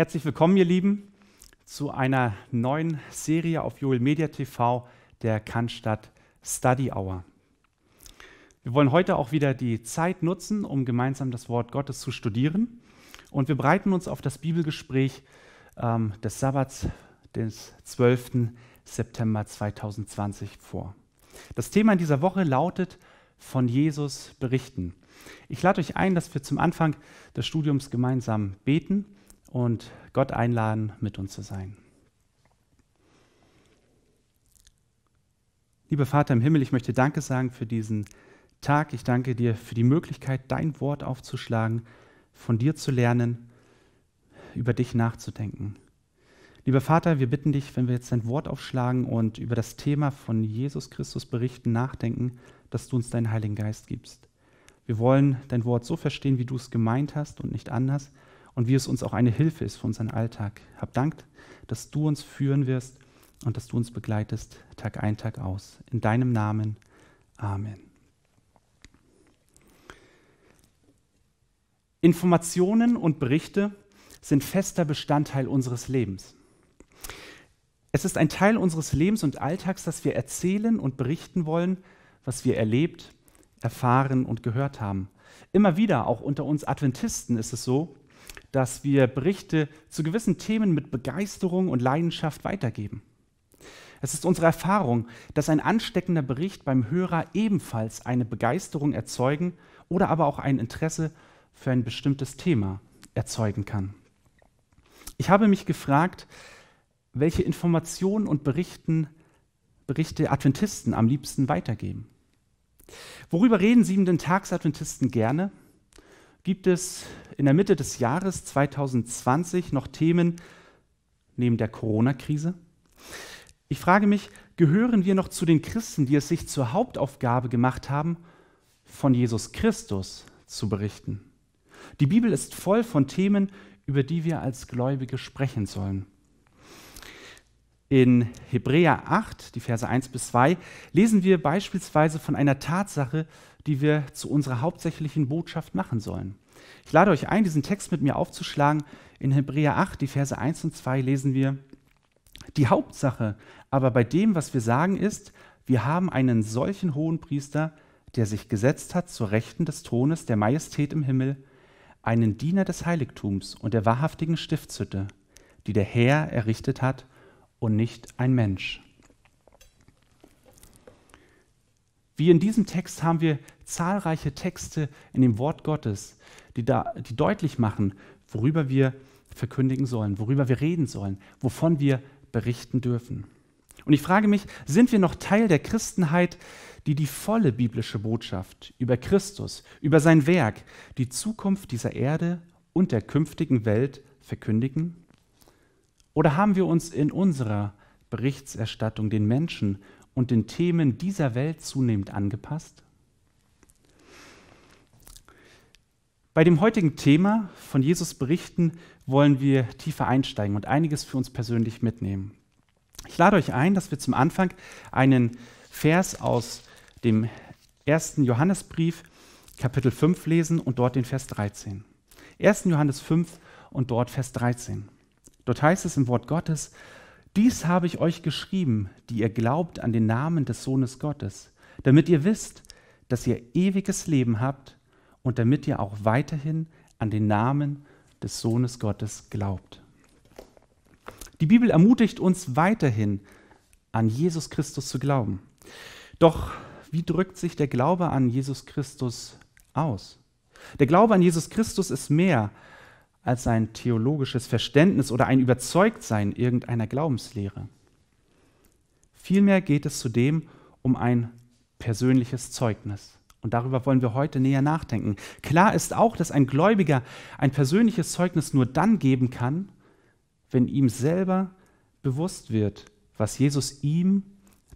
Herzlich willkommen, ihr Lieben, zu einer neuen Serie auf Joel Media TV der Cannstatt Study Hour. Wir wollen heute auch wieder die Zeit nutzen, um gemeinsam das Wort Gottes zu studieren. Und wir bereiten uns auf das Bibelgespräch ähm, des Sabbats des 12. September 2020 vor. Das Thema in dieser Woche lautet von Jesus berichten. Ich lade euch ein, dass wir zum Anfang des Studiums gemeinsam beten und Gott einladen, mit uns zu sein. Lieber Vater im Himmel, ich möchte Danke sagen für diesen Tag. Ich danke dir für die Möglichkeit, dein Wort aufzuschlagen, von dir zu lernen, über dich nachzudenken. Lieber Vater, wir bitten dich, wenn wir jetzt dein Wort aufschlagen und über das Thema von Jesus Christus berichten, nachdenken, dass du uns deinen Heiligen Geist gibst. Wir wollen dein Wort so verstehen, wie du es gemeint hast und nicht anders und wie es uns auch eine Hilfe ist für unseren Alltag. Hab Dank, dass du uns führen wirst und dass du uns begleitest Tag ein, Tag aus. In deinem Namen. Amen. Informationen und Berichte sind fester Bestandteil unseres Lebens. Es ist ein Teil unseres Lebens und Alltags, dass wir erzählen und berichten wollen, was wir erlebt, erfahren und gehört haben. Immer wieder, auch unter uns Adventisten ist es so, dass wir Berichte zu gewissen Themen mit Begeisterung und Leidenschaft weitergeben. Es ist unsere Erfahrung, dass ein ansteckender Bericht beim Hörer ebenfalls eine Begeisterung erzeugen oder aber auch ein Interesse für ein bestimmtes Thema erzeugen kann. Ich habe mich gefragt, welche Informationen und Berichten, Berichte Adventisten am liebsten weitergeben. Worüber reden siebenden Tags Adventisten gerne? Gibt es in der Mitte des Jahres 2020 noch Themen neben der Corona-Krise? Ich frage mich, gehören wir noch zu den Christen, die es sich zur Hauptaufgabe gemacht haben, von Jesus Christus zu berichten? Die Bibel ist voll von Themen, über die wir als Gläubige sprechen sollen. In Hebräer 8, die Verse 1 bis 2, lesen wir beispielsweise von einer Tatsache, die wir zu unserer hauptsächlichen Botschaft machen sollen. Ich lade euch ein, diesen Text mit mir aufzuschlagen. In Hebräer 8, die Verse 1 und 2 lesen wir, die Hauptsache aber bei dem, was wir sagen, ist, wir haben einen solchen hohen Priester, der sich gesetzt hat zur Rechten des Thrones der Majestät im Himmel, einen Diener des Heiligtums und der wahrhaftigen Stiftshütte, die der Herr errichtet hat und nicht ein Mensch. Wie in diesem Text haben wir zahlreiche Texte in dem Wort Gottes, die, da, die deutlich machen, worüber wir verkündigen sollen, worüber wir reden sollen, wovon wir berichten dürfen. Und ich frage mich, sind wir noch Teil der Christenheit, die die volle biblische Botschaft über Christus, über sein Werk, die Zukunft dieser Erde und der künftigen Welt verkündigen? Oder haben wir uns in unserer Berichterstattung den Menschen und den Themen dieser Welt zunehmend angepasst? Bei dem heutigen Thema von Jesus berichten wollen wir tiefer einsteigen und einiges für uns persönlich mitnehmen. Ich lade euch ein, dass wir zum Anfang einen Vers aus dem ersten Johannesbrief, Kapitel 5, lesen und dort den Vers 13. 1. Johannes 5 und dort Vers 13. Dort heißt es im Wort Gottes, dies habe ich euch geschrieben, die ihr glaubt an den Namen des Sohnes Gottes, damit ihr wisst, dass ihr ewiges Leben habt und damit ihr auch weiterhin an den Namen des Sohnes Gottes glaubt. Die Bibel ermutigt uns weiterhin, an Jesus Christus zu glauben. Doch wie drückt sich der Glaube an Jesus Christus aus? Der Glaube an Jesus Christus ist mehr als ein theologisches Verständnis oder ein Überzeugtsein irgendeiner Glaubenslehre. Vielmehr geht es zudem um ein persönliches Zeugnis. Und darüber wollen wir heute näher nachdenken. Klar ist auch, dass ein Gläubiger ein persönliches Zeugnis nur dann geben kann, wenn ihm selber bewusst wird, was Jesus ihm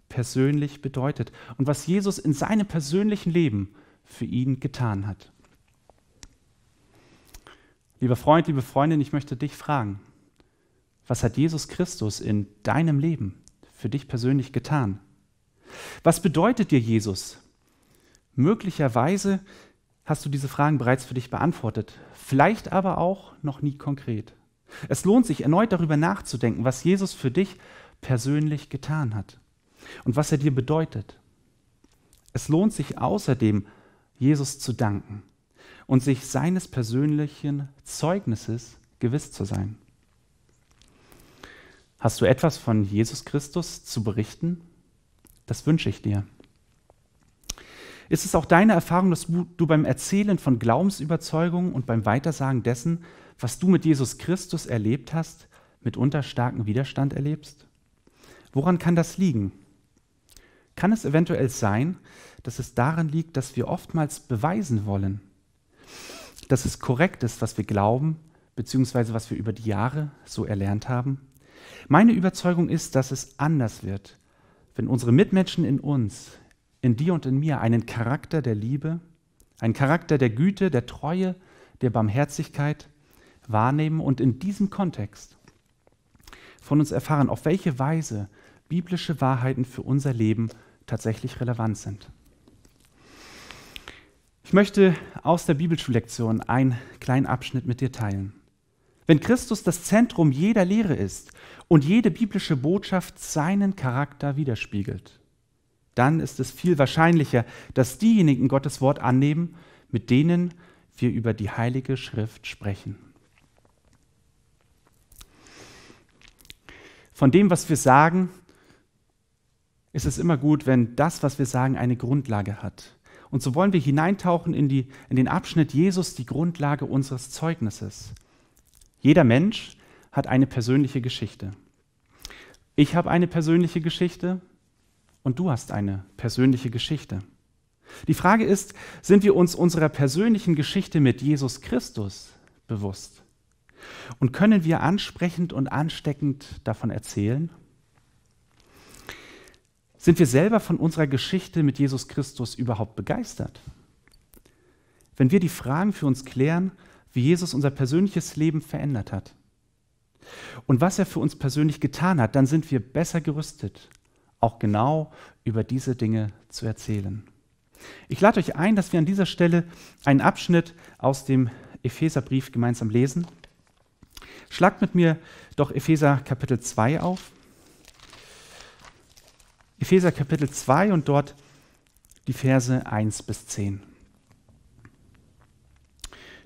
persönlich bedeutet und was Jesus in seinem persönlichen Leben für ihn getan hat. Lieber Freund, liebe Freundin, ich möchte dich fragen, was hat Jesus Christus in deinem Leben für dich persönlich getan? Was bedeutet dir Jesus? Möglicherweise hast du diese Fragen bereits für dich beantwortet, vielleicht aber auch noch nie konkret. Es lohnt sich erneut darüber nachzudenken, was Jesus für dich persönlich getan hat und was er dir bedeutet. Es lohnt sich außerdem, Jesus zu danken und sich seines persönlichen Zeugnisses gewiss zu sein. Hast du etwas von Jesus Christus zu berichten? Das wünsche ich dir. Ist es auch deine Erfahrung, dass du beim Erzählen von Glaubensüberzeugungen und beim Weitersagen dessen, was du mit Jesus Christus erlebt hast, mitunter starken Widerstand erlebst? Woran kann das liegen? Kann es eventuell sein, dass es daran liegt, dass wir oftmals beweisen wollen, dass es korrekt ist, was wir glauben, beziehungsweise was wir über die Jahre so erlernt haben? Meine Überzeugung ist, dass es anders wird, wenn unsere Mitmenschen in uns in dir und in mir einen Charakter der Liebe, einen Charakter der Güte, der Treue, der Barmherzigkeit wahrnehmen und in diesem Kontext von uns erfahren, auf welche Weise biblische Wahrheiten für unser Leben tatsächlich relevant sind. Ich möchte aus der Bibelschullektion einen kleinen Abschnitt mit dir teilen. Wenn Christus das Zentrum jeder Lehre ist und jede biblische Botschaft seinen Charakter widerspiegelt, dann ist es viel wahrscheinlicher, dass diejenigen Gottes Wort annehmen, mit denen wir über die Heilige Schrift sprechen. Von dem, was wir sagen, ist es immer gut, wenn das, was wir sagen, eine Grundlage hat. Und so wollen wir hineintauchen in, die, in den Abschnitt Jesus, die Grundlage unseres Zeugnisses. Jeder Mensch hat eine persönliche Geschichte. Ich habe eine persönliche Geschichte, und du hast eine persönliche Geschichte. Die Frage ist, sind wir uns unserer persönlichen Geschichte mit Jesus Christus bewusst? Und können wir ansprechend und ansteckend davon erzählen? Sind wir selber von unserer Geschichte mit Jesus Christus überhaupt begeistert? Wenn wir die Fragen für uns klären, wie Jesus unser persönliches Leben verändert hat und was er für uns persönlich getan hat, dann sind wir besser gerüstet, auch genau über diese Dinge zu erzählen. Ich lade euch ein, dass wir an dieser Stelle einen Abschnitt aus dem Epheserbrief gemeinsam lesen. Schlagt mit mir doch Epheser Kapitel 2 auf. Epheser Kapitel 2 und dort die Verse 1 bis 10.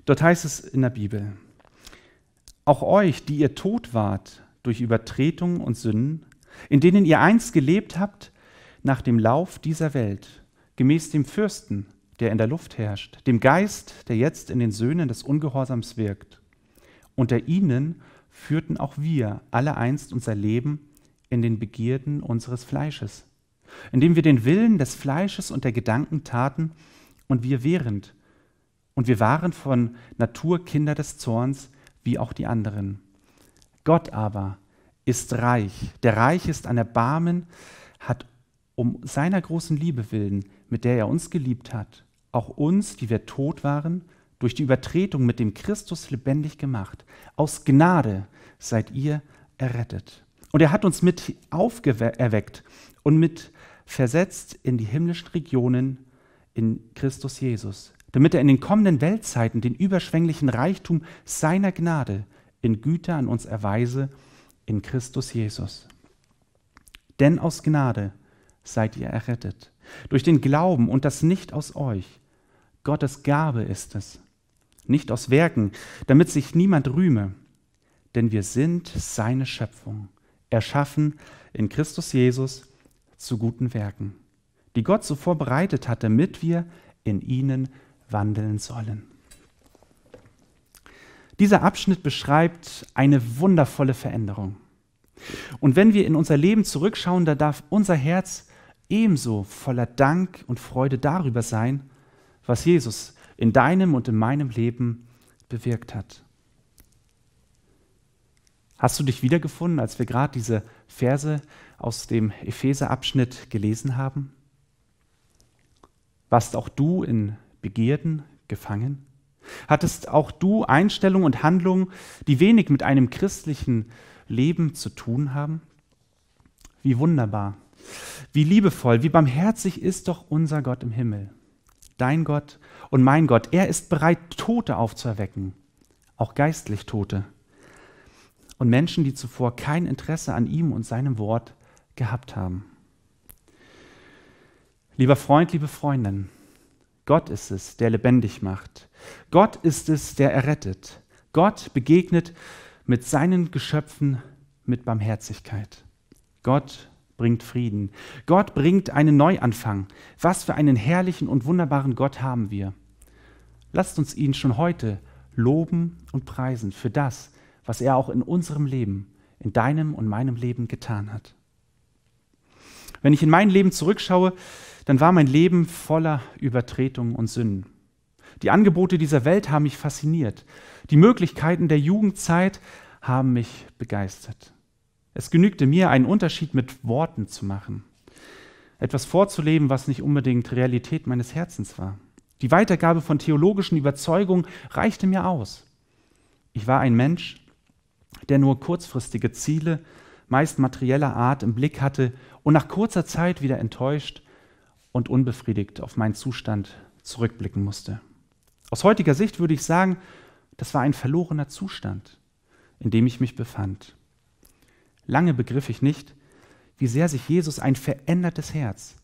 Dort heißt es in der Bibel, auch euch, die ihr tot wart durch Übertretung und Sünden, in denen ihr einst gelebt habt nach dem Lauf dieser Welt, gemäß dem Fürsten, der in der Luft herrscht, dem Geist, der jetzt in den Söhnen des Ungehorsams wirkt. Unter ihnen führten auch wir alle einst unser Leben in den Begierden unseres Fleisches, indem wir den Willen des Fleisches und der Gedanken taten und wir während. Und wir waren von Natur Kinder des Zorns, wie auch die anderen. Gott aber ist reich. Der reich ist an Erbarmen, hat um seiner großen Liebe willen, mit der er uns geliebt hat, auch uns, die wir tot waren, durch die Übertretung mit dem Christus lebendig gemacht. Aus Gnade seid ihr errettet. Und er hat uns mit aufgeweckt und mit versetzt in die himmlischen Regionen in Christus Jesus, damit er in den kommenden Weltzeiten den überschwänglichen Reichtum seiner Gnade in Güter an uns erweise in Christus Jesus. Denn aus Gnade seid ihr errettet, durch den Glauben und das nicht aus euch. Gottes Gabe ist es, nicht aus Werken, damit sich niemand rühme. Denn wir sind seine Schöpfung, erschaffen in Christus Jesus zu guten Werken, die Gott so vorbereitet hat, damit wir in ihnen wandeln sollen. Dieser Abschnitt beschreibt eine wundervolle Veränderung. Und wenn wir in unser Leben zurückschauen, da darf unser Herz ebenso voller Dank und Freude darüber sein, was Jesus in deinem und in meinem Leben bewirkt hat. Hast du dich wiedergefunden, als wir gerade diese Verse aus dem Epheser-Abschnitt gelesen haben? Warst auch du in Begierden gefangen? Hattest auch du Einstellungen und Handlungen, die wenig mit einem christlichen Leben zu tun haben? Wie wunderbar, wie liebevoll, wie barmherzig ist doch unser Gott im Himmel. Dein Gott und mein Gott, er ist bereit, Tote aufzuerwecken, auch geistlich Tote. Und Menschen, die zuvor kein Interesse an ihm und seinem Wort gehabt haben. Lieber Freund, liebe Freundin, Gott ist es, der lebendig macht. Gott ist es, der errettet. Gott begegnet mit seinen Geschöpfen mit Barmherzigkeit. Gott bringt Frieden. Gott bringt einen Neuanfang. Was für einen herrlichen und wunderbaren Gott haben wir. Lasst uns ihn schon heute loben und preisen für das, was er auch in unserem Leben, in deinem und meinem Leben getan hat. Wenn ich in mein Leben zurückschaue, dann war mein Leben voller Übertretungen und Sünden. Die Angebote dieser Welt haben mich fasziniert. Die Möglichkeiten der Jugendzeit haben mich begeistert. Es genügte mir, einen Unterschied mit Worten zu machen. Etwas vorzuleben, was nicht unbedingt Realität meines Herzens war. Die Weitergabe von theologischen Überzeugungen reichte mir aus. Ich war ein Mensch, der nur kurzfristige Ziele, meist materieller Art, im Blick hatte und nach kurzer Zeit wieder enttäuscht und unbefriedigt auf meinen Zustand zurückblicken musste. Aus heutiger Sicht würde ich sagen, das war ein verlorener Zustand, in dem ich mich befand. Lange begriff ich nicht, wie sehr sich Jesus ein verändertes Herz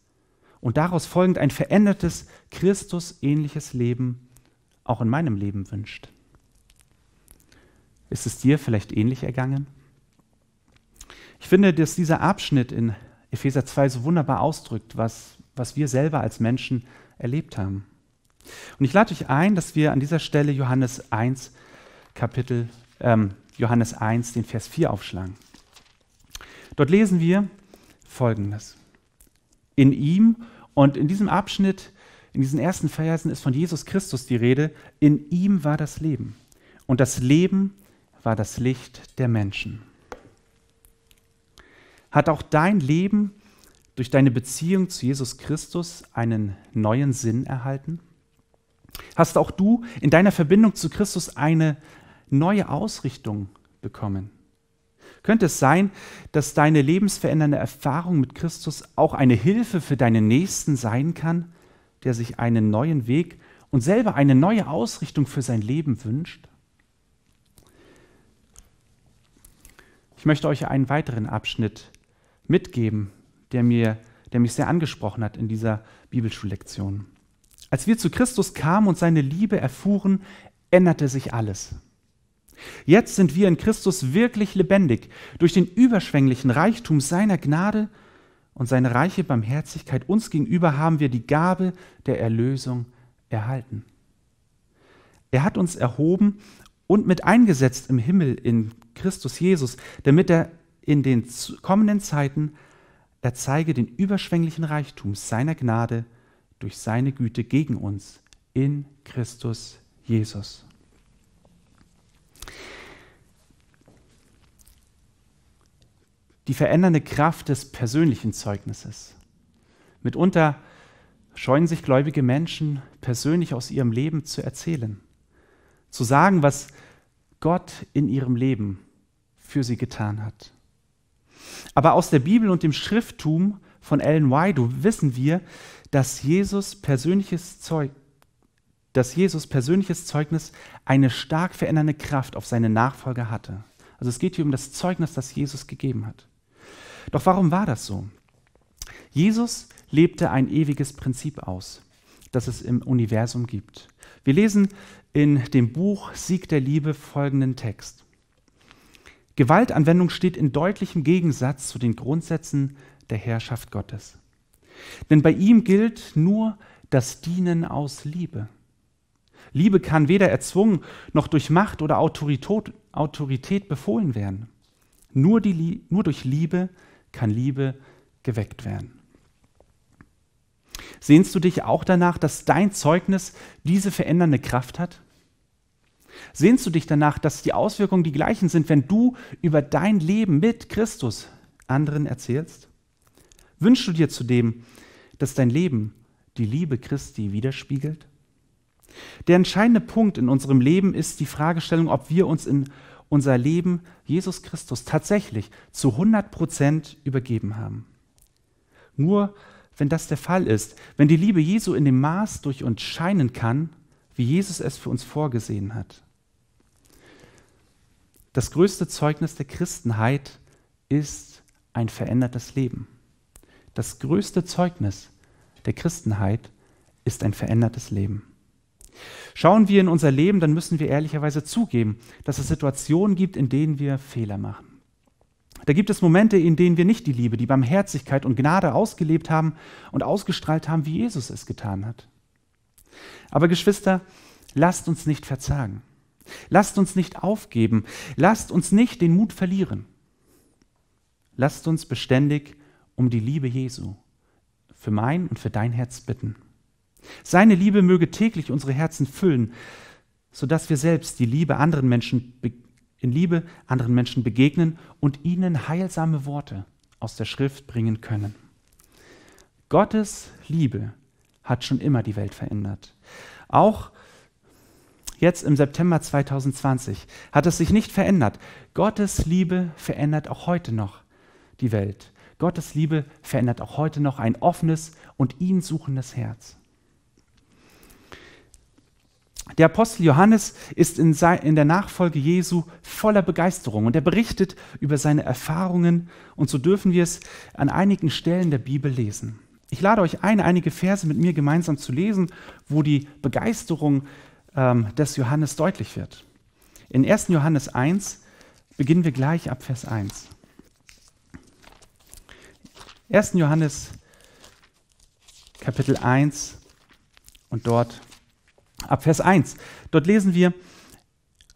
und daraus folgend ein verändertes Christus-ähnliches Leben auch in meinem Leben wünscht. Ist es dir vielleicht ähnlich ergangen? Ich finde, dass dieser Abschnitt in Epheser 2 so wunderbar ausdrückt, was was wir selber als Menschen erlebt haben. Und ich lade euch ein, dass wir an dieser Stelle Johannes 1, Kapitel, ähm, Johannes 1, den Vers 4 aufschlagen. Dort lesen wir folgendes. In ihm und in diesem Abschnitt, in diesen ersten Versen ist von Jesus Christus die Rede. In ihm war das Leben. Und das Leben war das Licht der Menschen. Hat auch dein Leben durch deine Beziehung zu Jesus Christus einen neuen Sinn erhalten? Hast auch du in deiner Verbindung zu Christus eine neue Ausrichtung bekommen? Könnte es sein, dass deine lebensverändernde Erfahrung mit Christus auch eine Hilfe für deinen Nächsten sein kann, der sich einen neuen Weg und selber eine neue Ausrichtung für sein Leben wünscht? Ich möchte euch einen weiteren Abschnitt mitgeben der, mir, der mich sehr angesprochen hat in dieser Bibelschullektion. Als wir zu Christus kamen und seine Liebe erfuhren, änderte sich alles. Jetzt sind wir in Christus wirklich lebendig durch den überschwänglichen Reichtum seiner Gnade und seine reiche Barmherzigkeit uns gegenüber haben wir die Gabe der Erlösung erhalten. Er hat uns erhoben und mit eingesetzt im Himmel in Christus Jesus, damit er in den kommenden Zeiten er zeige den überschwänglichen Reichtum seiner Gnade durch seine Güte gegen uns in Christus Jesus. Die verändernde Kraft des persönlichen Zeugnisses. Mitunter scheuen sich gläubige Menschen persönlich aus ihrem Leben zu erzählen, zu sagen, was Gott in ihrem Leben für sie getan hat. Aber aus der Bibel und dem Schrifttum von Ellen White wissen wir, dass Jesus persönliches Zeug dass Jesus persönliches Zeugnis eine stark verändernde Kraft auf seine Nachfolger hatte. Also es geht hier um das Zeugnis, das Jesus gegeben hat. Doch warum war das so? Jesus lebte ein ewiges Prinzip aus, das es im Universum gibt. Wir lesen in dem Buch Sieg der Liebe folgenden Text. Gewaltanwendung steht in deutlichem Gegensatz zu den Grundsätzen der Herrschaft Gottes. Denn bei ihm gilt nur das Dienen aus Liebe. Liebe kann weder erzwungen noch durch Macht oder Autorität, befohlen werden. Nur, die, nur durch Liebe kann Liebe geweckt werden. Sehnst du dich auch danach, dass dein Zeugnis diese verändernde Kraft hat? Sehnst du dich danach, dass die Auswirkungen die gleichen sind, wenn du über dein Leben mit Christus anderen erzählst? Wünschst du dir zudem, dass dein Leben die Liebe Christi widerspiegelt? Der entscheidende Punkt in unserem Leben ist die Fragestellung, ob wir uns in unser Leben Jesus Christus tatsächlich zu 100 Prozent übergeben haben. Nur wenn das der Fall ist, wenn die Liebe Jesu in dem Maß durch uns scheinen kann, wie Jesus es für uns vorgesehen hat, das größte Zeugnis der Christenheit ist ein verändertes Leben. Das größte Zeugnis der Christenheit ist ein verändertes Leben. Schauen wir in unser Leben, dann müssen wir ehrlicherweise zugeben, dass es Situationen gibt, in denen wir Fehler machen. Da gibt es Momente, in denen wir nicht die Liebe, die Barmherzigkeit und Gnade ausgelebt haben und ausgestrahlt haben, wie Jesus es getan hat. Aber Geschwister, lasst uns nicht verzagen. Lasst uns nicht aufgeben. Lasst uns nicht den Mut verlieren. Lasst uns beständig um die Liebe Jesu für mein und für dein Herz bitten. Seine Liebe möge täglich unsere Herzen füllen, sodass wir selbst die Liebe anderen Menschen in Liebe anderen Menschen begegnen und ihnen heilsame Worte aus der Schrift bringen können. Gottes Liebe hat schon immer die Welt verändert. Auch jetzt im September 2020, hat es sich nicht verändert. Gottes Liebe verändert auch heute noch die Welt. Gottes Liebe verändert auch heute noch ein offenes und ihn suchendes Herz. Der Apostel Johannes ist in, der Nachfolge Jesu voller Begeisterung und er berichtet über seine Erfahrungen und so dürfen wir es an einigen Stellen der Bibel lesen. Ich lade euch ein, einige Verse mit mir gemeinsam zu lesen, wo die Begeisterung ähm, des Johannes deutlich wird. In 1. Johannes 1 beginnen wir gleich ab Vers 1. 1. Johannes Kapitel 1 und dort ab Vers 1. Dort lesen wir,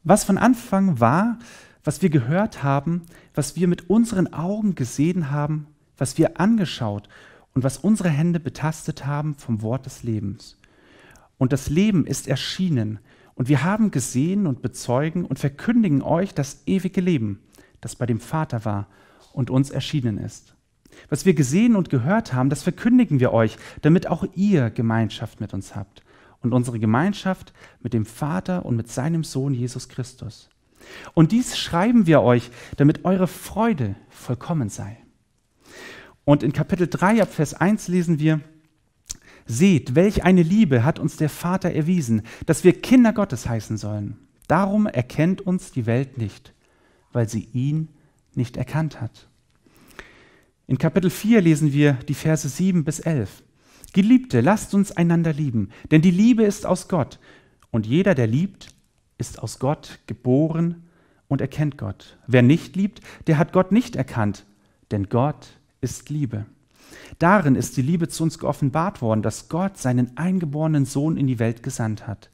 was von Anfang war, was wir gehört haben, was wir mit unseren Augen gesehen haben, was wir angeschaut und was unsere Hände betastet haben vom Wort des Lebens und das Leben ist erschienen. Und wir haben gesehen und bezeugen und verkündigen euch das ewige Leben, das bei dem Vater war und uns erschienen ist. Was wir gesehen und gehört haben, das verkündigen wir euch, damit auch ihr Gemeinschaft mit uns habt. Und unsere Gemeinschaft mit dem Vater und mit seinem Sohn Jesus Christus. Und dies schreiben wir euch, damit eure Freude vollkommen sei. Und in Kapitel 3 ab Vers 1 lesen wir, Seht, welch eine Liebe hat uns der Vater erwiesen, dass wir Kinder Gottes heißen sollen. Darum erkennt uns die Welt nicht, weil sie ihn nicht erkannt hat. In Kapitel 4 lesen wir die Verse 7 bis 11. Geliebte, lasst uns einander lieben, denn die Liebe ist aus Gott. Und jeder, der liebt, ist aus Gott geboren und erkennt Gott. Wer nicht liebt, der hat Gott nicht erkannt, denn Gott ist Liebe. Darin ist die Liebe zu uns geoffenbart worden, dass Gott seinen eingeborenen Sohn in die Welt gesandt hat,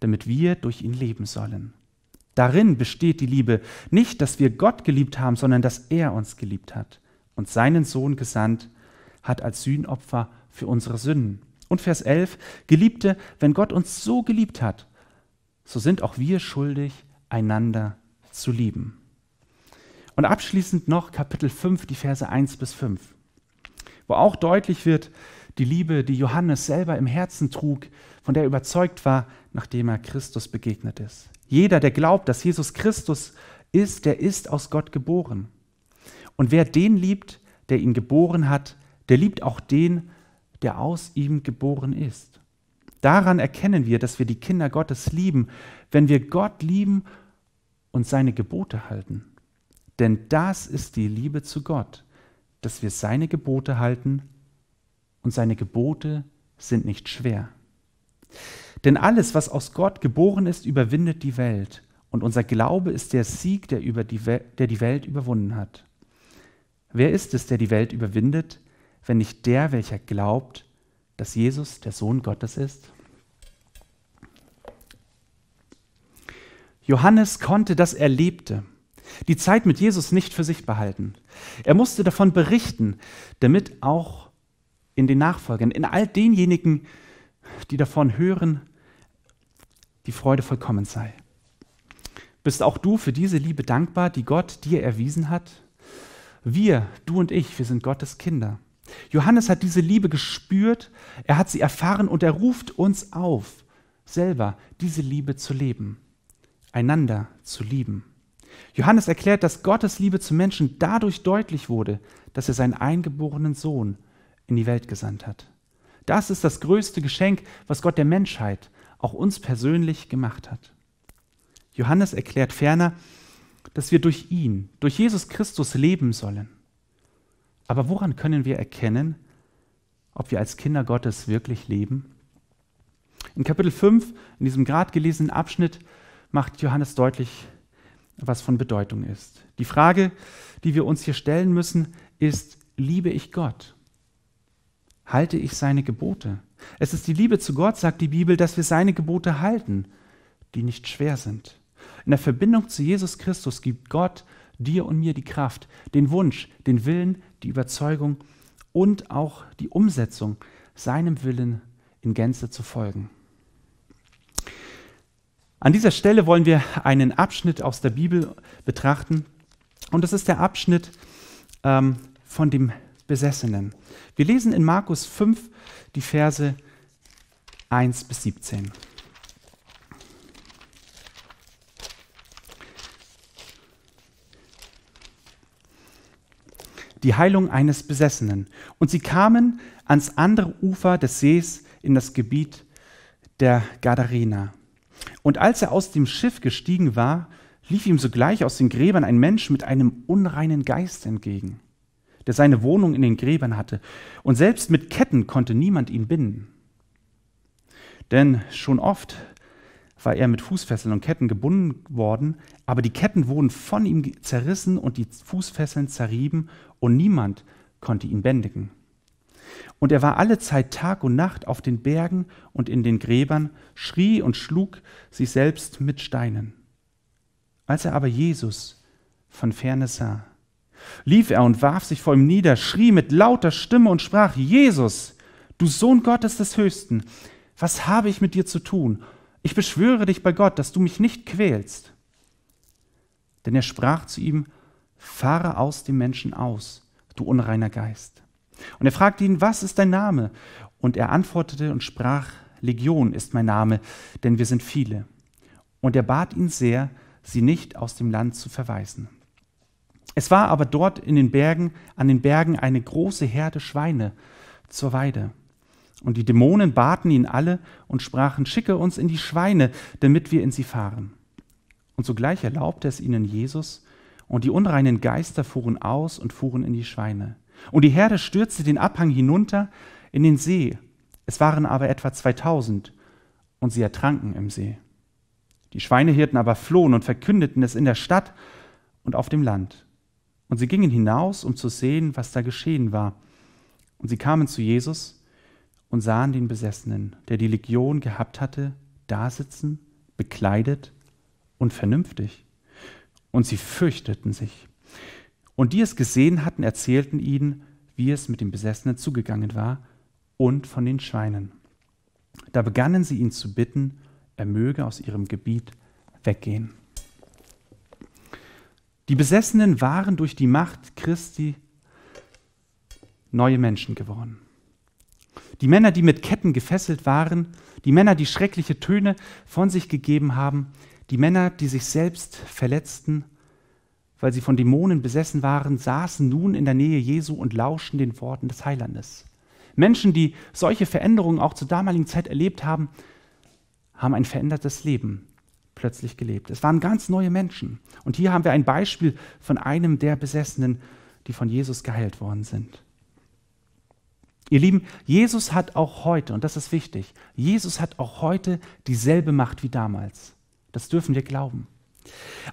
damit wir durch ihn leben sollen. Darin besteht die Liebe nicht, dass wir Gott geliebt haben, sondern dass er uns geliebt hat und seinen Sohn gesandt hat als Sühnopfer für unsere Sünden. Und Vers 11, Geliebte, wenn Gott uns so geliebt hat, so sind auch wir schuldig, einander zu lieben. Und abschließend noch Kapitel 5, die Verse 1 bis 5 wo auch deutlich wird, die Liebe, die Johannes selber im Herzen trug, von der er überzeugt war, nachdem er Christus begegnet ist. Jeder, der glaubt, dass Jesus Christus ist, der ist aus Gott geboren. Und wer den liebt, der ihn geboren hat, der liebt auch den, der aus ihm geboren ist. Daran erkennen wir, dass wir die Kinder Gottes lieben, wenn wir Gott lieben und seine Gebote halten. Denn das ist die Liebe zu Gott, dass wir seine Gebote halten und seine Gebote sind nicht schwer. Denn alles, was aus Gott geboren ist, überwindet die Welt und unser Glaube ist der Sieg, der, über die, We der die Welt überwunden hat. Wer ist es, der die Welt überwindet, wenn nicht der, welcher glaubt, dass Jesus der Sohn Gottes ist? Johannes konnte das Erlebte die Zeit mit Jesus nicht für sich behalten. Er musste davon berichten, damit auch in den Nachfolgern, in all denjenigen, die davon hören, die Freude vollkommen sei. Bist auch du für diese Liebe dankbar, die Gott dir erwiesen hat? Wir, du und ich, wir sind Gottes Kinder. Johannes hat diese Liebe gespürt, er hat sie erfahren und er ruft uns auf, selber diese Liebe zu leben, einander zu lieben. Johannes erklärt, dass Gottes Liebe zu Menschen dadurch deutlich wurde, dass er seinen eingeborenen Sohn in die Welt gesandt hat. Das ist das größte Geschenk, was Gott der Menschheit, auch uns persönlich gemacht hat. Johannes erklärt ferner, dass wir durch ihn, durch Jesus Christus leben sollen. Aber woran können wir erkennen, ob wir als Kinder Gottes wirklich leben? In Kapitel 5, in diesem gerade gelesenen Abschnitt, macht Johannes deutlich, was von Bedeutung ist. Die Frage, die wir uns hier stellen müssen, ist, liebe ich Gott? Halte ich seine Gebote? Es ist die Liebe zu Gott, sagt die Bibel, dass wir seine Gebote halten, die nicht schwer sind. In der Verbindung zu Jesus Christus gibt Gott dir und mir die Kraft, den Wunsch, den Willen, die Überzeugung und auch die Umsetzung, seinem Willen in Gänze zu folgen. An dieser Stelle wollen wir einen Abschnitt aus der Bibel betrachten. Und das ist der Abschnitt ähm, von dem Besessenen. Wir lesen in Markus 5 die Verse 1 bis 17. Die Heilung eines Besessenen. Und sie kamen ans andere Ufer des Sees in das Gebiet der Gadarena. Und als er aus dem Schiff gestiegen war, lief ihm sogleich aus den Gräbern ein Mensch mit einem unreinen Geist entgegen, der seine Wohnung in den Gräbern hatte, und selbst mit Ketten konnte niemand ihn binden. Denn schon oft war er mit Fußfesseln und Ketten gebunden worden, aber die Ketten wurden von ihm zerrissen und die Fußfesseln zerrieben, und niemand konnte ihn bändigen. Und er war alle Zeit Tag und Nacht auf den Bergen und in den Gräbern, schrie und schlug sich selbst mit Steinen. Als er aber Jesus von ferne sah, lief er und warf sich vor ihm nieder, schrie mit lauter Stimme und sprach, Jesus, du Sohn Gottes des Höchsten, was habe ich mit dir zu tun? Ich beschwöre dich bei Gott, dass du mich nicht quälst. Denn er sprach zu ihm, fahre aus dem Menschen aus, du unreiner Geist. Und er fragte ihn, was ist dein Name? Und er antwortete und sprach, Legion ist mein Name, denn wir sind viele. Und er bat ihn sehr, sie nicht aus dem Land zu verweisen. Es war aber dort in den Bergen, an den Bergen eine große Herde Schweine zur Weide. Und die Dämonen baten ihn alle und sprachen, schicke uns in die Schweine, damit wir in sie fahren. Und sogleich erlaubte es ihnen Jesus, und die unreinen Geister fuhren aus und fuhren in die Schweine. Und die Herde stürzte den Abhang hinunter in den See. Es waren aber etwa 2000 und sie ertranken im See. Die Schweinehirten aber flohen und verkündeten es in der Stadt und auf dem Land. Und sie gingen hinaus, um zu sehen, was da geschehen war. Und sie kamen zu Jesus und sahen den Besessenen, der die Legion gehabt hatte, dasitzen, bekleidet und vernünftig. Und sie fürchteten sich. Und die es gesehen hatten, erzählten ihnen, wie es mit dem Besessenen zugegangen war und von den Schweinen. Da begannen sie ihn zu bitten, er möge aus ihrem Gebiet weggehen. Die Besessenen waren durch die Macht Christi neue Menschen geworden. Die Männer, die mit Ketten gefesselt waren, die Männer, die schreckliche Töne von sich gegeben haben, die Männer, die sich selbst verletzten, weil sie von Dämonen besessen waren, saßen nun in der Nähe Jesu und lauschten den Worten des Heilandes. Menschen, die solche Veränderungen auch zur damaligen Zeit erlebt haben, haben ein verändertes Leben plötzlich gelebt. Es waren ganz neue Menschen. Und hier haben wir ein Beispiel von einem der Besessenen, die von Jesus geheilt worden sind. Ihr Lieben, Jesus hat auch heute, und das ist wichtig, Jesus hat auch heute dieselbe Macht wie damals. Das dürfen wir glauben.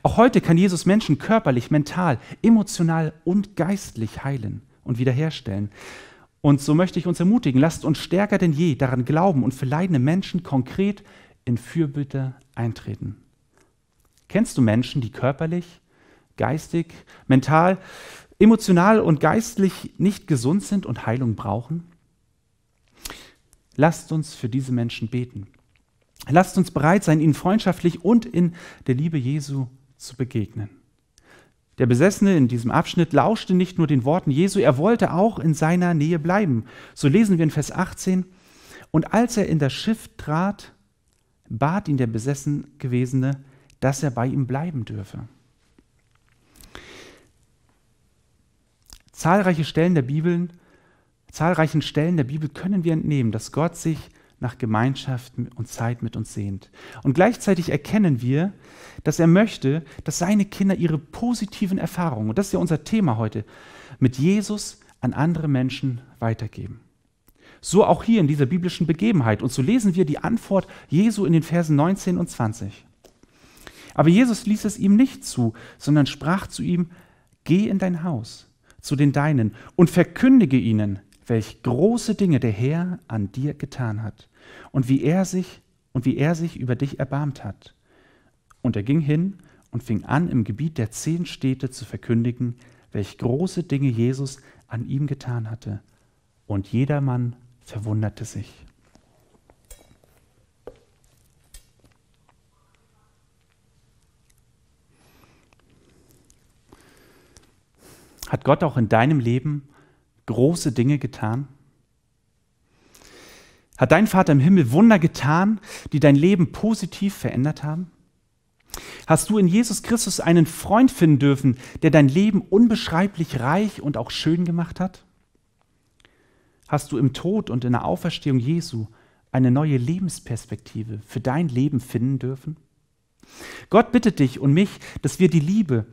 Auch heute kann Jesus Menschen körperlich, mental, emotional und geistlich heilen und wiederherstellen. Und so möchte ich uns ermutigen, lasst uns stärker denn je daran glauben und für leidende Menschen konkret in Fürbitte eintreten. Kennst du Menschen, die körperlich, geistig, mental, emotional und geistlich nicht gesund sind und Heilung brauchen? Lasst uns für diese Menschen beten. Lasst uns bereit sein, ihnen freundschaftlich und in der Liebe Jesu zu begegnen. Der Besessene in diesem Abschnitt lauschte nicht nur den Worten Jesu, er wollte auch in seiner Nähe bleiben. So lesen wir in Vers 18. Und als er in das Schiff trat, bat ihn der besessen gewesene, dass er bei ihm bleiben dürfe. Zahlreiche Stellen der Bibel, zahlreichen Stellen der Bibel können wir entnehmen, dass Gott sich nach Gemeinschaft und Zeit mit uns sehnt. Und gleichzeitig erkennen wir, dass er möchte, dass seine Kinder ihre positiven Erfahrungen, und das ist ja unser Thema heute, mit Jesus an andere Menschen weitergeben. So auch hier in dieser biblischen Begebenheit. Und so lesen wir die Antwort Jesu in den Versen 19 und 20. Aber Jesus ließ es ihm nicht zu, sondern sprach zu ihm, Geh in dein Haus, zu den Deinen, und verkündige ihnen, welch große Dinge der Herr an dir getan hat und wie er sich und wie er sich über dich erbarmt hat. Und er ging hin und fing an, im Gebiet der zehn Städte zu verkündigen, welch große Dinge Jesus an ihm getan hatte. Und jedermann verwunderte sich. Hat Gott auch in deinem Leben große Dinge getan? Hat dein Vater im Himmel Wunder getan, die dein Leben positiv verändert haben? Hast du in Jesus Christus einen Freund finden dürfen, der dein Leben unbeschreiblich reich und auch schön gemacht hat? Hast du im Tod und in der Auferstehung Jesu eine neue Lebensperspektive für dein Leben finden dürfen? Gott bittet dich und mich, dass wir die Liebe,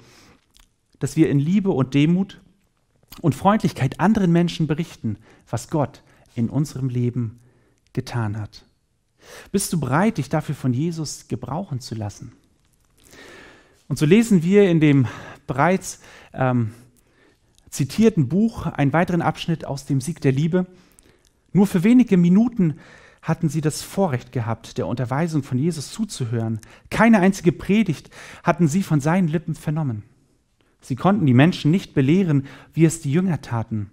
dass wir in Liebe und Demut und Freundlichkeit anderen Menschen berichten, was Gott in unserem Leben getan hat. Bist du bereit, dich dafür von Jesus gebrauchen zu lassen? Und so lesen wir in dem bereits ähm, zitierten Buch einen weiteren Abschnitt aus dem Sieg der Liebe. Nur für wenige Minuten hatten sie das Vorrecht gehabt, der Unterweisung von Jesus zuzuhören. Keine einzige Predigt hatten sie von seinen Lippen vernommen. Sie konnten die Menschen nicht belehren, wie es die Jünger taten,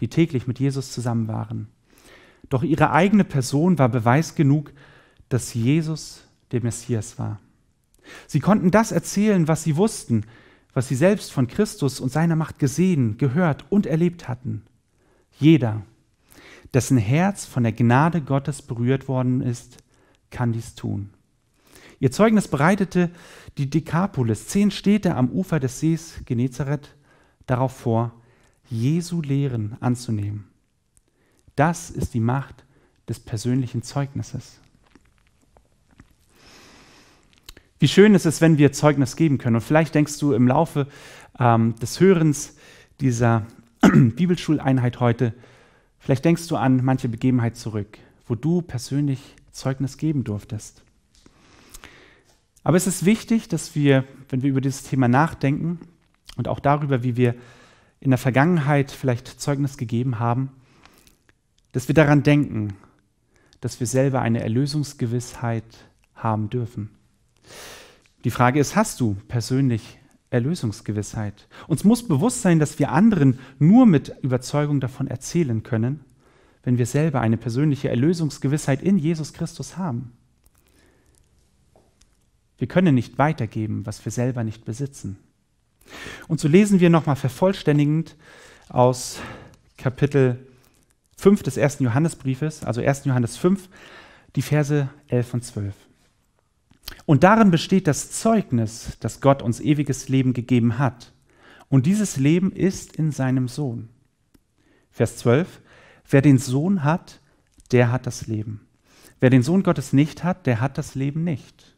die täglich mit Jesus zusammen waren. Doch ihre eigene Person war Beweis genug, dass Jesus der Messias war. Sie konnten das erzählen, was sie wussten, was sie selbst von Christus und seiner Macht gesehen, gehört und erlebt hatten. Jeder, dessen Herz von der Gnade Gottes berührt worden ist, kann dies tun. Ihr Zeugnis bereitete die Dekapolis, zehn Städte am Ufer des Sees Genezareth, darauf vor, Jesu Lehren anzunehmen das ist die Macht des persönlichen Zeugnisses. Wie schön ist es, wenn wir Zeugnis geben können. Und vielleicht denkst du im Laufe ähm, des Hörens dieser Bibelschuleinheit heute, vielleicht denkst du an manche Begebenheit zurück, wo du persönlich Zeugnis geben durftest. Aber es ist wichtig, dass wir, wenn wir über dieses Thema nachdenken und auch darüber, wie wir in der Vergangenheit vielleicht Zeugnis gegeben haben, dass wir daran denken, dass wir selber eine Erlösungsgewissheit haben dürfen. Die Frage ist, hast du persönlich Erlösungsgewissheit? Uns muss bewusst sein, dass wir anderen nur mit Überzeugung davon erzählen können, wenn wir selber eine persönliche Erlösungsgewissheit in Jesus Christus haben. Wir können nicht weitergeben, was wir selber nicht besitzen. Und so lesen wir nochmal vervollständigend aus Kapitel 5 des ersten Johannesbriefes, also 1. Johannes 5, die Verse 11 und 12. Und darin besteht das Zeugnis, dass Gott uns ewiges Leben gegeben hat. Und dieses Leben ist in seinem Sohn. Vers 12. Wer den Sohn hat, der hat das Leben. Wer den Sohn Gottes nicht hat, der hat das Leben nicht.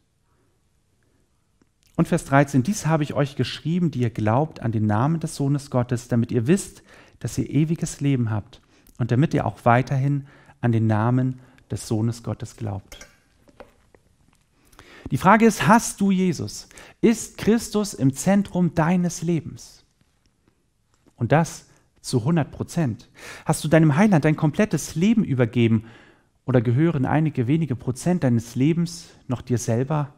Und Vers 13. Dies habe ich euch geschrieben, die ihr glaubt an den Namen des Sohnes Gottes, damit ihr wisst, dass ihr ewiges Leben habt und damit ihr auch weiterhin an den Namen des Sohnes Gottes glaubt. Die Frage ist, hast du Jesus? Ist Christus im Zentrum deines Lebens? Und das zu 100 Prozent. Hast du deinem Heiland dein komplettes Leben übergeben oder gehören einige wenige Prozent deines Lebens noch dir selber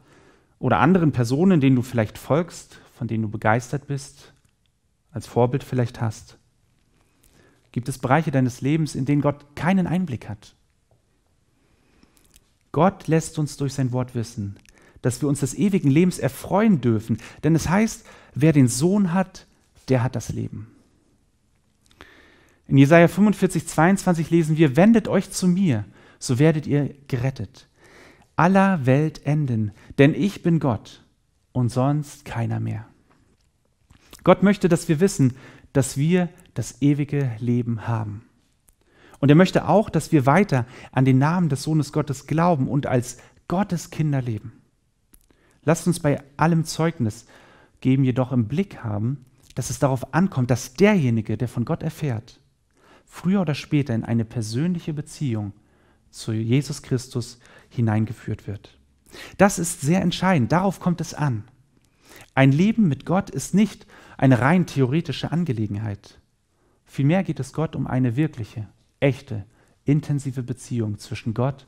oder anderen Personen, denen du vielleicht folgst, von denen du begeistert bist, als Vorbild vielleicht hast? Gibt es Bereiche deines Lebens, in denen Gott keinen Einblick hat? Gott lässt uns durch sein Wort wissen, dass wir uns des ewigen Lebens erfreuen dürfen. Denn es heißt, wer den Sohn hat, der hat das Leben. In Jesaja 45, 22 lesen wir: Wendet euch zu mir, so werdet ihr gerettet. Aller Welt enden, denn ich bin Gott und sonst keiner mehr. Gott möchte, dass wir wissen, dass wir das ewige Leben haben. Und er möchte auch, dass wir weiter an den Namen des Sohnes Gottes glauben und als Gottes Kinder leben. Lasst uns bei allem Zeugnis geben jedoch im Blick haben, dass es darauf ankommt, dass derjenige, der von Gott erfährt, früher oder später in eine persönliche Beziehung zu Jesus Christus hineingeführt wird. Das ist sehr entscheidend, darauf kommt es an. Ein Leben mit Gott ist nicht eine rein theoretische Angelegenheit. Vielmehr geht es Gott um eine wirkliche, echte, intensive Beziehung zwischen Gott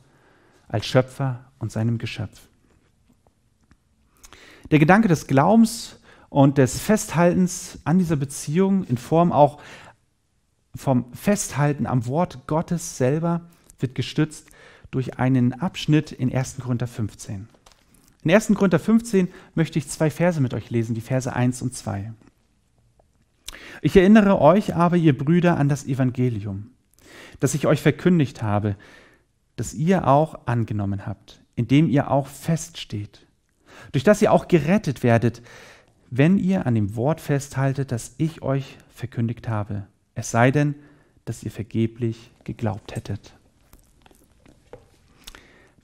als Schöpfer und seinem Geschöpf. Der Gedanke des Glaubens und des Festhaltens an dieser Beziehung in Form auch vom Festhalten am Wort Gottes selber wird gestützt durch einen Abschnitt in 1. Korinther 15. In 1. Korinther 15 möchte ich zwei Verse mit euch lesen, die Verse 1 und 2. Ich erinnere euch aber, ihr Brüder, an das Evangelium, das ich euch verkündigt habe, das ihr auch angenommen habt, in dem ihr auch feststeht, durch das ihr auch gerettet werdet, wenn ihr an dem Wort festhaltet, das ich euch verkündigt habe, es sei denn, dass ihr vergeblich geglaubt hättet.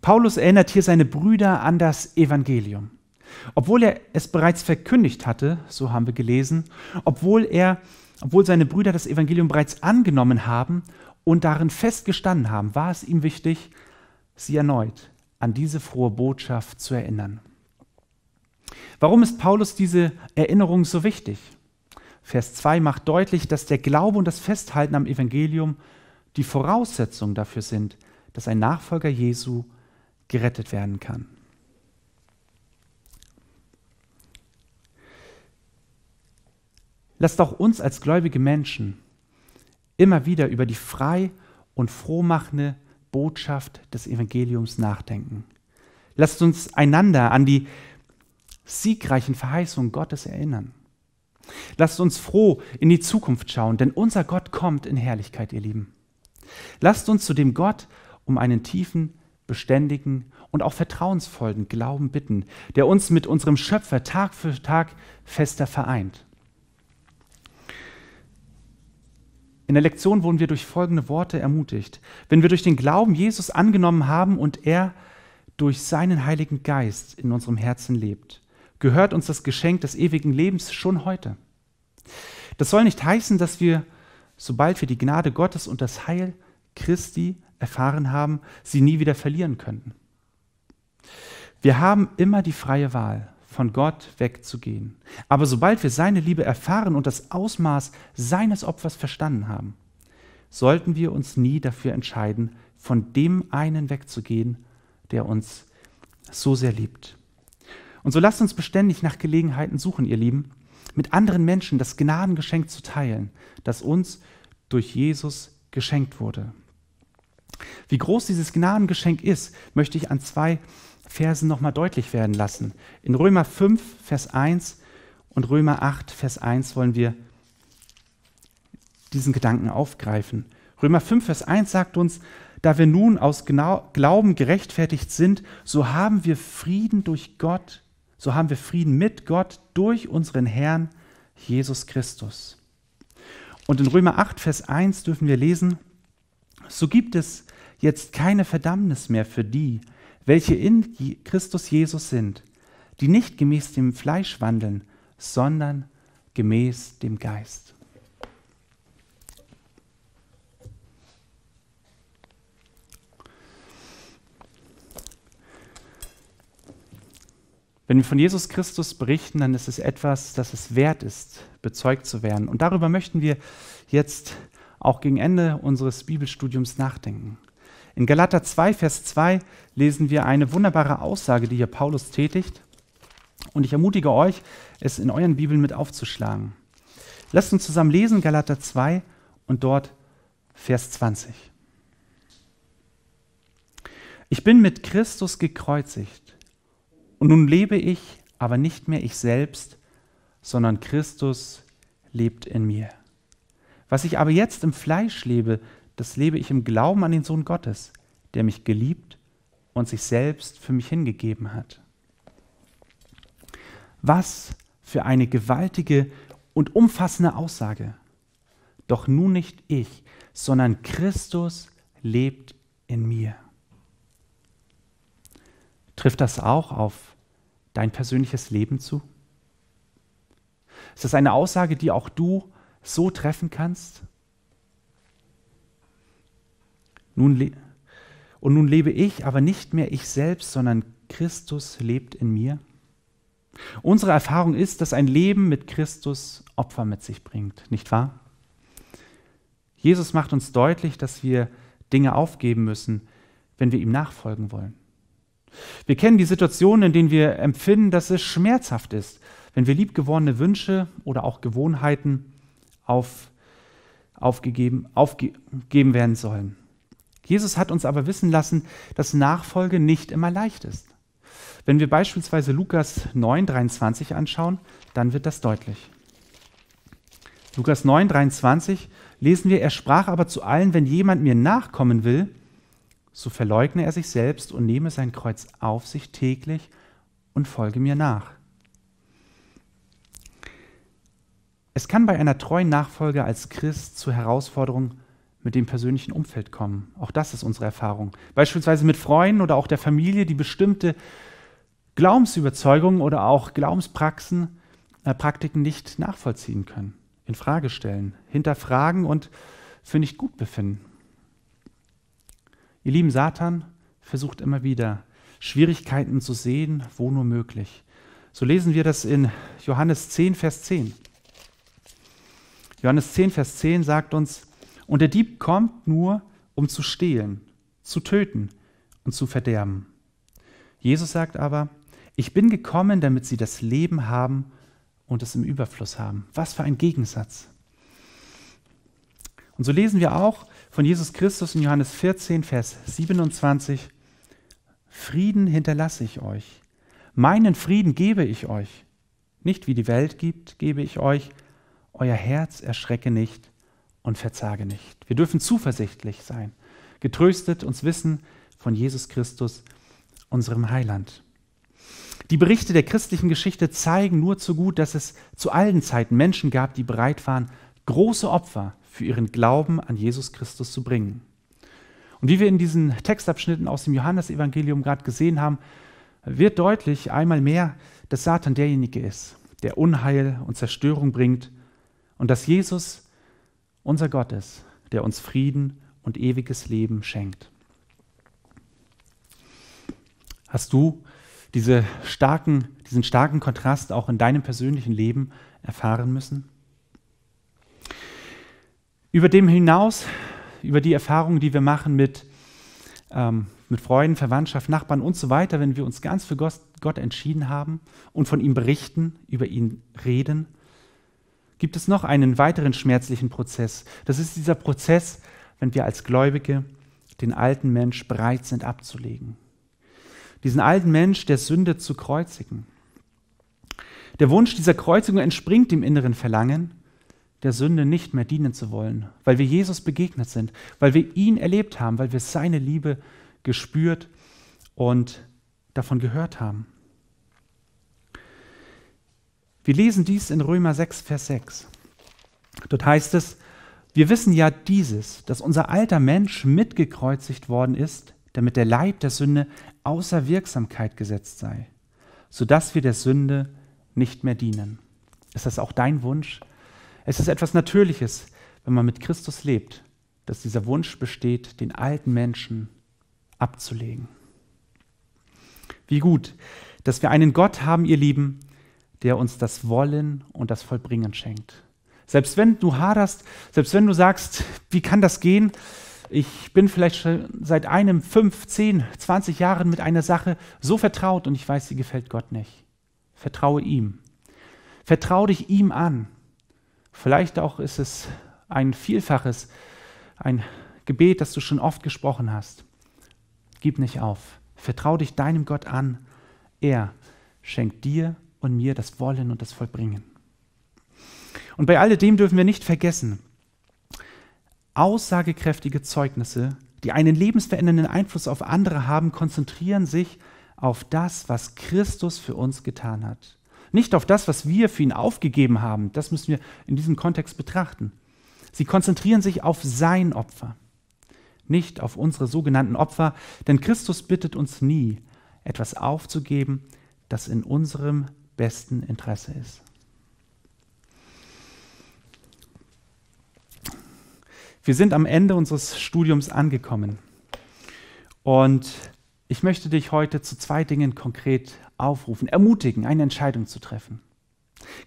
Paulus erinnert hier seine Brüder an das Evangelium. Obwohl er es bereits verkündigt hatte, so haben wir gelesen, obwohl er, obwohl seine Brüder das Evangelium bereits angenommen haben und darin festgestanden haben, war es ihm wichtig, sie erneut an diese frohe Botschaft zu erinnern. Warum ist Paulus diese Erinnerung so wichtig? Vers 2 macht deutlich, dass der Glaube und das Festhalten am Evangelium die Voraussetzung dafür sind, dass ein Nachfolger Jesu gerettet werden kann. Lasst auch uns als gläubige Menschen immer wieder über die frei und frohmachende Botschaft des Evangeliums nachdenken. Lasst uns einander an die siegreichen Verheißungen Gottes erinnern. Lasst uns froh in die Zukunft schauen, denn unser Gott kommt in Herrlichkeit, ihr Lieben. Lasst uns zu dem Gott um einen tiefen, beständigen und auch vertrauensvollen Glauben bitten, der uns mit unserem Schöpfer Tag für Tag fester vereint. In der Lektion wurden wir durch folgende Worte ermutigt. Wenn wir durch den Glauben Jesus angenommen haben und er durch seinen Heiligen Geist in unserem Herzen lebt, gehört uns das Geschenk des ewigen Lebens schon heute. Das soll nicht heißen, dass wir, sobald wir die Gnade Gottes und das Heil Christi erfahren haben, sie nie wieder verlieren könnten. Wir haben immer die freie Wahl von Gott wegzugehen. Aber sobald wir seine Liebe erfahren und das Ausmaß seines Opfers verstanden haben, sollten wir uns nie dafür entscheiden, von dem einen wegzugehen, der uns so sehr liebt. Und so lasst uns beständig nach Gelegenheiten suchen, ihr Lieben, mit anderen Menschen das Gnadengeschenk zu teilen, das uns durch Jesus geschenkt wurde. Wie groß dieses Gnadengeschenk ist, möchte ich an zwei Versen nochmal deutlich werden lassen. In Römer 5, Vers 1 und Römer 8, Vers 1 wollen wir diesen Gedanken aufgreifen. Römer 5, Vers 1 sagt uns, da wir nun aus Glauben gerechtfertigt sind, so haben wir Frieden durch Gott, so haben wir Frieden mit Gott durch unseren Herrn Jesus Christus. Und in Römer 8, Vers 1 dürfen wir lesen, so gibt es jetzt keine Verdammnis mehr für die, welche in Christus Jesus sind, die nicht gemäß dem Fleisch wandeln, sondern gemäß dem Geist. Wenn wir von Jesus Christus berichten, dann ist es etwas, das es wert ist, bezeugt zu werden. Und darüber möchten wir jetzt auch gegen Ende unseres Bibelstudiums nachdenken. In Galater 2, Vers 2 lesen wir eine wunderbare Aussage, die hier Paulus tätigt. Und ich ermutige euch, es in euren Bibeln mit aufzuschlagen. Lasst uns zusammen lesen Galater 2 und dort Vers 20. Ich bin mit Christus gekreuzigt und nun lebe ich, aber nicht mehr ich selbst, sondern Christus lebt in mir. Was ich aber jetzt im Fleisch lebe, das lebe ich im Glauben an den Sohn Gottes, der mich geliebt und sich selbst für mich hingegeben hat. Was für eine gewaltige und umfassende Aussage. Doch nun nicht ich, sondern Christus lebt in mir. Trifft das auch auf dein persönliches Leben zu? Ist das eine Aussage, die auch du so treffen kannst? Nun und nun lebe ich, aber nicht mehr ich selbst, sondern Christus lebt in mir. Unsere Erfahrung ist, dass ein Leben mit Christus Opfer mit sich bringt, nicht wahr? Jesus macht uns deutlich, dass wir Dinge aufgeben müssen, wenn wir ihm nachfolgen wollen. Wir kennen die Situationen, in denen wir empfinden, dass es schmerzhaft ist, wenn wir liebgewordene Wünsche oder auch Gewohnheiten auf, aufgegeben, aufgegeben werden sollen. Jesus hat uns aber wissen lassen, dass Nachfolge nicht immer leicht ist. Wenn wir beispielsweise Lukas 9, 23 anschauen, dann wird das deutlich. Lukas 9, 23 lesen wir, er sprach aber zu allen, wenn jemand mir nachkommen will, so verleugne er sich selbst und nehme sein Kreuz auf sich täglich und folge mir nach. Es kann bei einer treuen Nachfolge als Christ zu Herausforderungen mit dem persönlichen Umfeld kommen. Auch das ist unsere Erfahrung. Beispielsweise mit Freunden oder auch der Familie, die bestimmte Glaubensüberzeugungen oder auch Glaubenspraxen, äh, Praktiken nicht nachvollziehen können, in Frage stellen, hinterfragen und für nicht gut befinden. Ihr lieben Satan versucht immer wieder, Schwierigkeiten zu sehen, wo nur möglich. So lesen wir das in Johannes 10, Vers 10. Johannes 10, Vers 10 sagt uns, und der Dieb kommt nur, um zu stehlen, zu töten und zu verderben. Jesus sagt aber, ich bin gekommen, damit sie das Leben haben und es im Überfluss haben. Was für ein Gegensatz. Und so lesen wir auch von Jesus Christus in Johannes 14, Vers 27, Frieden hinterlasse ich euch. Meinen Frieden gebe ich euch. Nicht wie die Welt gibt, gebe ich euch. Euer Herz erschrecke nicht und verzage nicht. Wir dürfen zuversichtlich sein, getröstet uns wissen von Jesus Christus, unserem Heiland. Die Berichte der christlichen Geschichte zeigen nur zu gut, dass es zu allen Zeiten Menschen gab, die bereit waren, große Opfer für ihren Glauben an Jesus Christus zu bringen. Und wie wir in diesen Textabschnitten aus dem Johannesevangelium gerade gesehen haben, wird deutlich einmal mehr, dass Satan derjenige ist, der Unheil und Zerstörung bringt und dass Jesus unser Gott ist, der uns Frieden und ewiges Leben schenkt. Hast du diese starken, diesen starken Kontrast auch in deinem persönlichen Leben erfahren müssen? Über dem hinaus, über die Erfahrungen, die wir machen mit, ähm, mit Freunden, Verwandtschaft, Nachbarn und so weiter, wenn wir uns ganz für Gott entschieden haben und von ihm berichten, über ihn reden, gibt es noch einen weiteren schmerzlichen Prozess. Das ist dieser Prozess, wenn wir als Gläubige den alten Mensch bereit sind abzulegen. Diesen alten Mensch der Sünde zu kreuzigen. Der Wunsch dieser Kreuzigung entspringt dem inneren Verlangen, der Sünde nicht mehr dienen zu wollen, weil wir Jesus begegnet sind, weil wir ihn erlebt haben, weil wir seine Liebe gespürt und davon gehört haben. Wir lesen dies in Römer 6, Vers 6. Dort heißt es, wir wissen ja dieses, dass unser alter Mensch mitgekreuzigt worden ist, damit der Leib der Sünde außer Wirksamkeit gesetzt sei, sodass wir der Sünde nicht mehr dienen. Ist das auch dein Wunsch? Es ist etwas Natürliches, wenn man mit Christus lebt, dass dieser Wunsch besteht, den alten Menschen abzulegen. Wie gut, dass wir einen Gott haben, ihr Lieben, der uns das Wollen und das Vollbringen schenkt. Selbst wenn du haderst, selbst wenn du sagst, wie kann das gehen? Ich bin vielleicht schon seit einem, fünf, zehn, zwanzig Jahren mit einer Sache so vertraut und ich weiß, sie gefällt Gott nicht. Vertraue ihm. Vertraue dich ihm an. Vielleicht auch ist es ein Vielfaches, ein Gebet, das du schon oft gesprochen hast. Gib nicht auf. Vertraue dich deinem Gott an. Er schenkt dir und mir das Wollen und das Vollbringen. Und bei alledem dürfen wir nicht vergessen, aussagekräftige Zeugnisse, die einen lebensverändernden Einfluss auf andere haben, konzentrieren sich auf das, was Christus für uns getan hat. Nicht auf das, was wir für ihn aufgegeben haben. Das müssen wir in diesem Kontext betrachten. Sie konzentrieren sich auf sein Opfer, nicht auf unsere sogenannten Opfer, denn Christus bittet uns nie, etwas aufzugeben, das in unserem besten Interesse ist. Wir sind am Ende unseres Studiums angekommen und ich möchte dich heute zu zwei Dingen konkret aufrufen, ermutigen, eine Entscheidung zu treffen.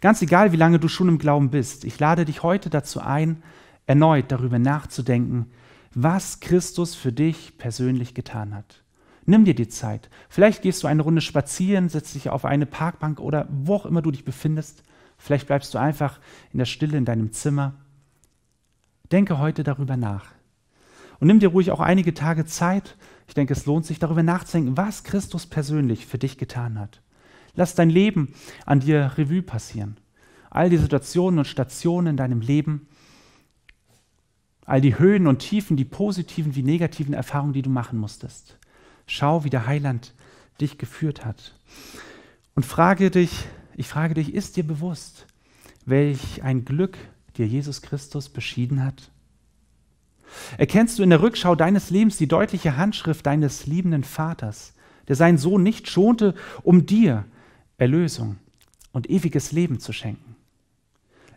Ganz egal, wie lange du schon im Glauben bist, ich lade dich heute dazu ein, erneut darüber nachzudenken, was Christus für dich persönlich getan hat. Nimm dir die Zeit. Vielleicht gehst du eine Runde spazieren, setzt dich auf eine Parkbank oder wo auch immer du dich befindest. Vielleicht bleibst du einfach in der Stille in deinem Zimmer. Denke heute darüber nach. Und nimm dir ruhig auch einige Tage Zeit. Ich denke, es lohnt sich, darüber nachzudenken, was Christus persönlich für dich getan hat. Lass dein Leben an dir Revue passieren. All die Situationen und Stationen in deinem Leben, all die Höhen und Tiefen, die positiven wie negativen Erfahrungen, die du machen musstest. Schau, wie der Heiland dich geführt hat. Und frage dich, ich frage dich, ist dir bewusst, welch ein Glück dir Jesus Christus beschieden hat? Erkennst du in der Rückschau deines Lebens die deutliche Handschrift deines liebenden Vaters, der seinen Sohn nicht schonte, um dir Erlösung und ewiges Leben zu schenken?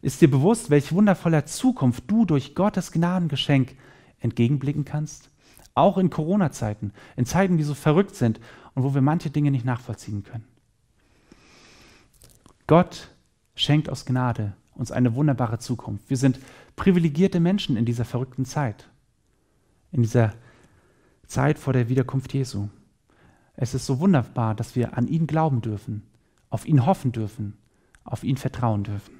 Ist dir bewusst, welch wundervoller Zukunft du durch Gottes Gnadengeschenk entgegenblicken kannst? Auch in Corona-Zeiten, in Zeiten, die so verrückt sind und wo wir manche Dinge nicht nachvollziehen können. Gott schenkt aus Gnade uns eine wunderbare Zukunft. Wir sind privilegierte Menschen in dieser verrückten Zeit, in dieser Zeit vor der Wiederkunft Jesu. Es ist so wunderbar, dass wir an ihn glauben dürfen, auf ihn hoffen dürfen, auf ihn vertrauen dürfen.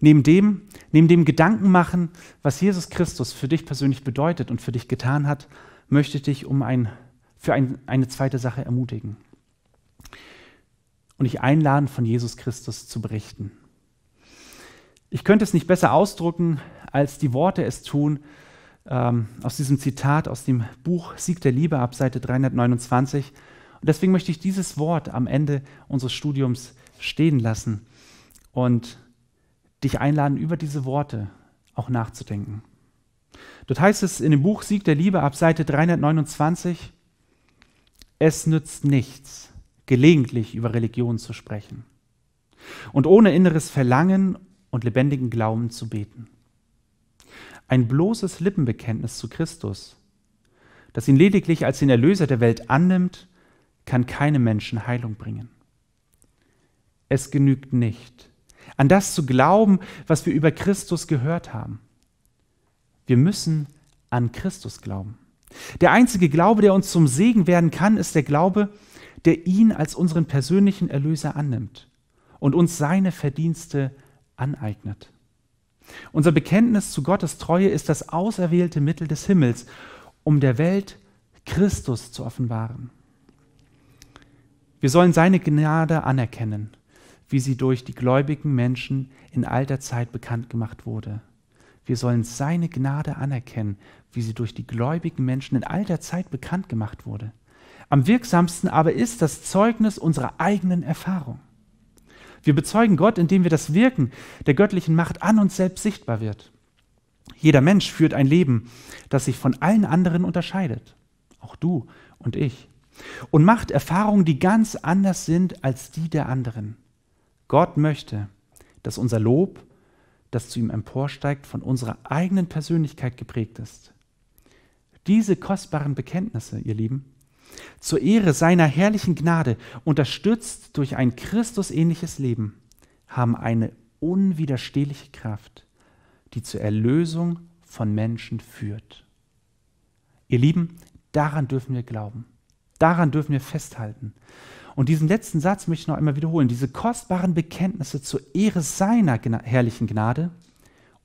Neben dem, neben dem Gedanken machen, was Jesus Christus für dich persönlich bedeutet und für dich getan hat, möchte ich dich um ein, für ein, eine zweite Sache ermutigen. Und dich einladen, von Jesus Christus zu berichten. Ich könnte es nicht besser ausdrücken, als die Worte es tun, ähm, aus diesem Zitat aus dem Buch Sieg der Liebe ab Seite 329. Und deswegen möchte ich dieses Wort am Ende unseres Studiums stehen lassen und dich einladen, über diese Worte auch nachzudenken. Dort heißt es in dem Buch Sieg der Liebe ab Seite 329, es nützt nichts, gelegentlich über Religion zu sprechen und ohne inneres Verlangen und lebendigen Glauben zu beten. Ein bloßes Lippenbekenntnis zu Christus, das ihn lediglich als den Erlöser der Welt annimmt, kann keinem Menschen Heilung bringen. Es genügt nicht, an das zu glauben, was wir über Christus gehört haben. Wir müssen an Christus glauben. Der einzige Glaube, der uns zum Segen werden kann, ist der Glaube, der ihn als unseren persönlichen Erlöser annimmt und uns seine Verdienste aneignet. Unser Bekenntnis zu Gottes Treue ist das auserwählte Mittel des Himmels, um der Welt Christus zu offenbaren. Wir sollen seine Gnade anerkennen wie sie durch die gläubigen Menschen in alter Zeit bekannt gemacht wurde. Wir sollen seine Gnade anerkennen, wie sie durch die gläubigen Menschen in alter Zeit bekannt gemacht wurde. Am wirksamsten aber ist das Zeugnis unserer eigenen Erfahrung. Wir bezeugen Gott, indem wir das Wirken der göttlichen Macht an uns selbst sichtbar wird. Jeder Mensch führt ein Leben, das sich von allen anderen unterscheidet. Auch du und ich. Und macht Erfahrungen, die ganz anders sind als die der anderen. Gott möchte, dass unser Lob, das zu ihm emporsteigt, von unserer eigenen Persönlichkeit geprägt ist. Diese kostbaren Bekenntnisse, ihr Lieben, zur Ehre seiner herrlichen Gnade, unterstützt durch ein Christusähnliches Leben, haben eine unwiderstehliche Kraft, die zur Erlösung von Menschen führt. Ihr Lieben, daran dürfen wir glauben. Daran dürfen wir festhalten. Und diesen letzten Satz möchte ich noch einmal wiederholen. Diese kostbaren Bekenntnisse zur Ehre seiner herrlichen Gnade,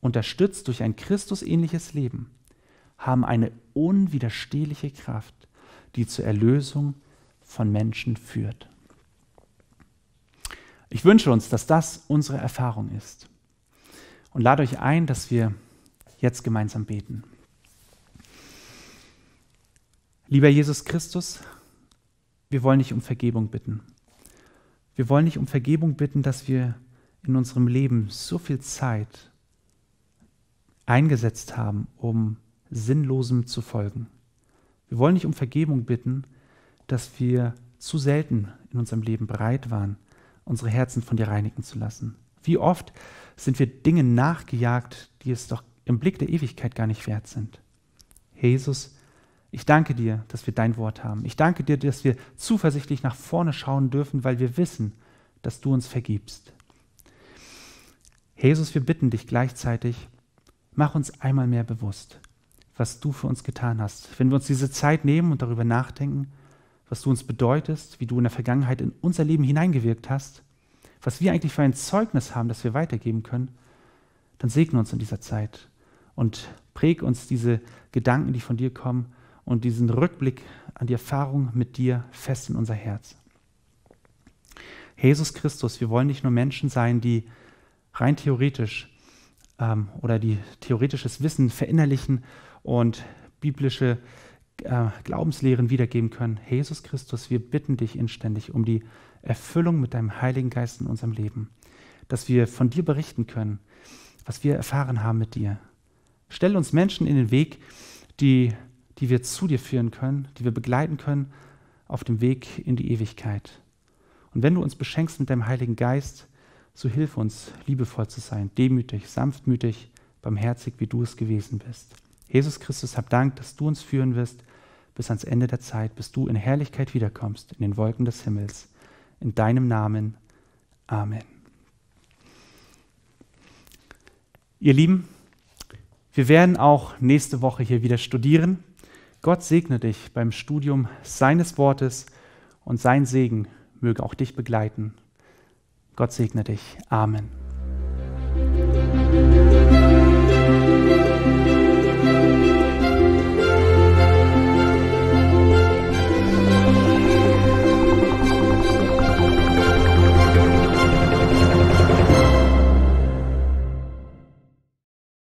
unterstützt durch ein Christusähnliches Leben, haben eine unwiderstehliche Kraft, die zur Erlösung von Menschen führt. Ich wünsche uns, dass das unsere Erfahrung ist und lade euch ein, dass wir jetzt gemeinsam beten. Lieber Jesus Christus, wir wollen nicht um Vergebung bitten. Wir wollen nicht um Vergebung bitten, dass wir in unserem Leben so viel Zeit eingesetzt haben, um Sinnlosem zu folgen. Wir wollen nicht um Vergebung bitten, dass wir zu selten in unserem Leben bereit waren, unsere Herzen von dir reinigen zu lassen. Wie oft sind wir Dinge nachgejagt, die es doch im Blick der Ewigkeit gar nicht wert sind. Jesus, ich danke dir, dass wir dein Wort haben. Ich danke dir, dass wir zuversichtlich nach vorne schauen dürfen, weil wir wissen, dass du uns vergibst. Jesus, wir bitten dich gleichzeitig, mach uns einmal mehr bewusst, was du für uns getan hast. Wenn wir uns diese Zeit nehmen und darüber nachdenken, was du uns bedeutest, wie du in der Vergangenheit in unser Leben hineingewirkt hast, was wir eigentlich für ein Zeugnis haben, das wir weitergeben können, dann segne uns in dieser Zeit und präg uns diese Gedanken, die von dir kommen, und diesen Rückblick an die Erfahrung mit dir fest in unser Herz. Jesus Christus, wir wollen nicht nur Menschen sein, die rein theoretisch ähm, oder die theoretisches Wissen verinnerlichen und biblische äh, Glaubenslehren wiedergeben können. Jesus Christus, wir bitten dich inständig um die Erfüllung mit deinem Heiligen Geist in unserem Leben, dass wir von dir berichten können, was wir erfahren haben mit dir. Stell uns Menschen in den Weg, die die wir zu dir führen können, die wir begleiten können auf dem Weg in die Ewigkeit. Und wenn du uns beschenkst mit deinem Heiligen Geist, so hilf uns, liebevoll zu sein, demütig, sanftmütig, barmherzig, wie du es gewesen bist. Jesus Christus, hab Dank, dass du uns führen wirst bis ans Ende der Zeit, bis du in Herrlichkeit wiederkommst, in den Wolken des Himmels. In deinem Namen. Amen. Ihr Lieben, wir werden auch nächste Woche hier wieder studieren. Gott segne dich beim Studium seines Wortes und sein Segen möge auch dich begleiten. Gott segne dich. Amen.